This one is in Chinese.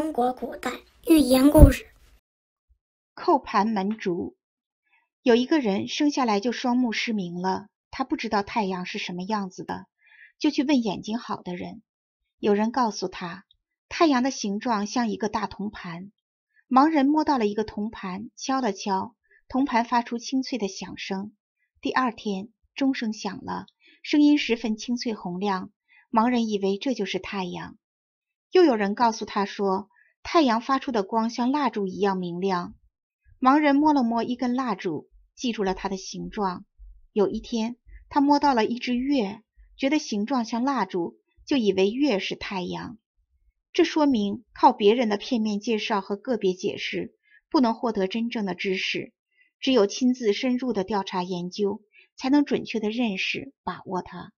中国古代寓言故事：扣盘门竹。有一个人生下来就双目失明了，他不知道太阳是什么样子的，就去问眼睛好的人。有人告诉他，太阳的形状像一个大铜盘。盲人摸到了一个铜盘，敲了敲，铜盘发出清脆的响声。第二天，钟声响了，声音十分清脆洪亮。盲人以为这就是太阳。又有人告诉他说，太阳发出的光像蜡烛一样明亮。盲人摸了摸一根蜡烛，记住了它的形状。有一天，他摸到了一只月，觉得形状像蜡烛，就以为月是太阳。这说明靠别人的片面介绍和个别解释，不能获得真正的知识。只有亲自深入的调查研究，才能准确的认识、把握它。